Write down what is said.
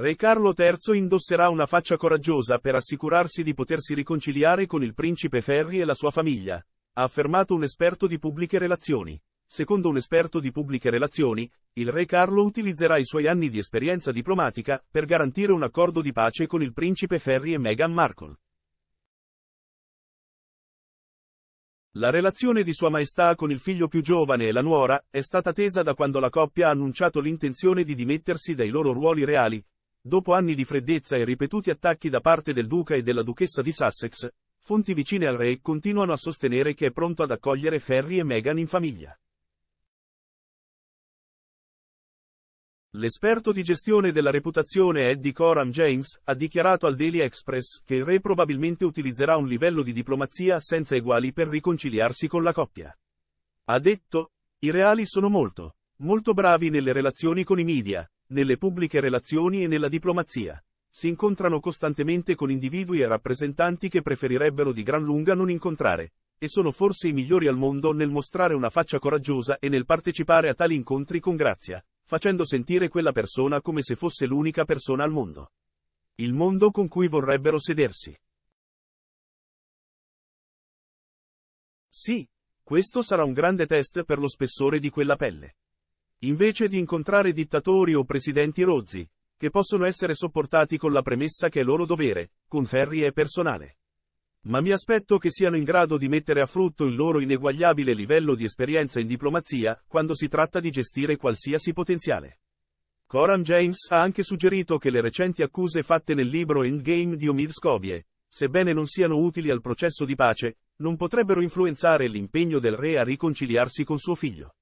Re Carlo III indosserà una faccia coraggiosa per assicurarsi di potersi riconciliare con il principe Ferri e la sua famiglia, ha affermato un esperto di pubbliche relazioni. Secondo un esperto di pubbliche relazioni, il re Carlo utilizzerà i suoi anni di esperienza diplomatica per garantire un accordo di pace con il principe Ferri e Meghan Markle. La relazione di Sua Maestà con il figlio più giovane e la nuora è stata tesa da quando la coppia ha annunciato l'intenzione di dimettersi dai loro ruoli reali, Dopo anni di freddezza e ripetuti attacchi da parte del duca e della duchessa di Sussex, fonti vicine al re continuano a sostenere che è pronto ad accogliere Harry e Meghan in famiglia. L'esperto di gestione della reputazione Eddie Coram James ha dichiarato al Daily Express che il re probabilmente utilizzerà un livello di diplomazia senza eguali per riconciliarsi con la coppia. Ha detto, i reali sono molto, molto bravi nelle relazioni con i media, nelle pubbliche relazioni e nella diplomazia. Si incontrano costantemente con individui e rappresentanti che preferirebbero di gran lunga non incontrare, e sono forse i migliori al mondo nel mostrare una faccia coraggiosa e nel partecipare a tali incontri con grazia, facendo sentire quella persona come se fosse l'unica persona al mondo. Il mondo con cui vorrebbero sedersi. Sì, questo sarà un grande test per lo spessore di quella pelle. Invece di incontrare dittatori o presidenti rozzi, che possono essere sopportati con la premessa che è loro dovere, con ferri e personale. Ma mi aspetto che siano in grado di mettere a frutto il loro ineguagliabile livello di esperienza in diplomazia quando si tratta di gestire qualsiasi potenziale. Coram James ha anche suggerito che le recenti accuse fatte nel libro Endgame di Omid Scobie, sebbene non siano utili al processo di pace, non potrebbero influenzare l'impegno del re a riconciliarsi con suo figlio.